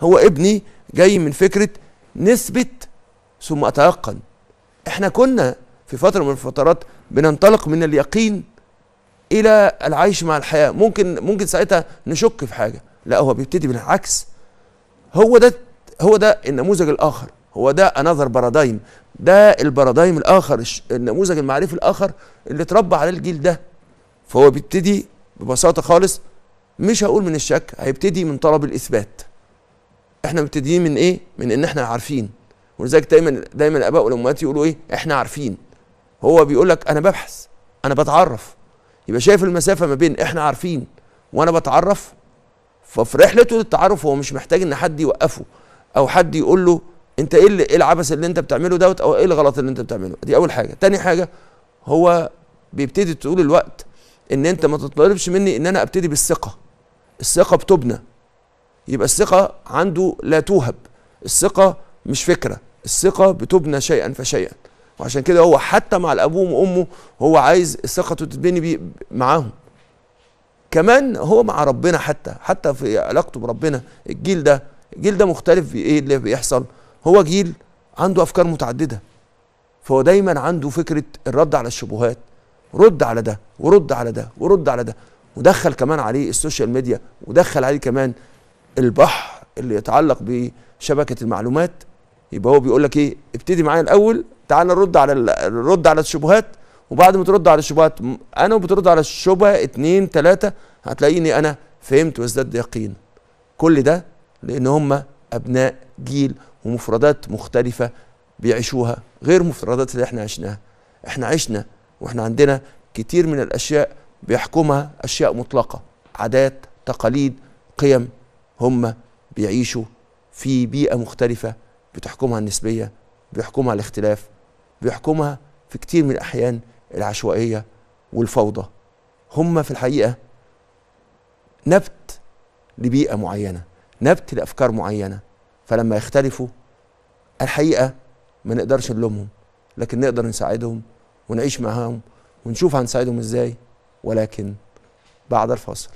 هو ابني جاي من فكره نثبت ثم اتيقن احنا كنا في فتره من الفترات بننطلق من اليقين الى العيش مع الحياه ممكن ممكن ساعتها نشك في حاجه لا هو بيبتدي بالعكس هو ده هو ده النموذج الاخر هو ده انذر بارادايم ده البارادايم الاخر النموذج المعرفي الاخر اللي اتربى عليه الجيل ده فهو بيبتدي ببساطه خالص مش هقول من الشك هيبتدي من طلب الاثبات احنا مبتدئين من ايه من ان احنا عارفين ولذلك دايما دايما الاباء والامهات يقولوا ايه احنا عارفين هو بيقول لك انا ببحث انا بتعرف يبقى شايف المسافه ما بين احنا عارفين وانا بتعرف ففي رحلته للتعرف هو مش محتاج ان حد يوقفه او حد يقول له انت ايه ايه العبث اللي انت بتعمله دوت او ايه الغلط اللي انت بتعمله دي اول حاجه تاني حاجه هو بيبتدي طول الوقت ان انت ما تطلبش مني ان انا ابتدي بالثقه الثقه بتبنى يبقى الثقة عنده لا توهب الثقة مش فكرة الثقة بتبنى شيئا فشيئا وعشان كده هو حتى مع الأبوه وأمه هو عايز الثقة تتبني بي معاهم كمان هو مع ربنا حتى حتى في علاقته بربنا الجيل ده الجيل ده مختلف ايه اللي بيحصل هو جيل عنده افكار متعدده فهو دايما عنده فكره الرد على الشبهات رد على ده ورد على ده ورد على ده ودخل كمان عليه السوشيال ميديا ودخل عليه كمان البحر اللي يتعلق بشبكه المعلومات يبقى هو بيقول لك ايه ابتدي معايا الاول تعال نرد على الرد على الشبهات وبعد ما ترد على الشبهات انا وبترد على الشبهه اتنين تلاته هتلاقيني انا فهمت وازداد يقين كل ده لان هم ابناء جيل ومفردات مختلفه بيعيشوها غير مفردات اللي احنا عشناها احنا عشنا واحنا عندنا كتير من الاشياء بيحكمها اشياء مطلقه عادات تقاليد قيم هم بيعيشوا في بيئة مختلفة بتحكمها النسبية بيحكمها الاختلاف بيحكمها في كتير من الأحيان العشوائية والفوضى هم في الحقيقة نبت لبيئة معينة نبت لأفكار معينة فلما يختلفوا الحقيقة ما نقدرش نلومهم لكن نقدر نساعدهم ونعيش معاهم ونشوف هنساعدهم ازاي ولكن بعد الفاصل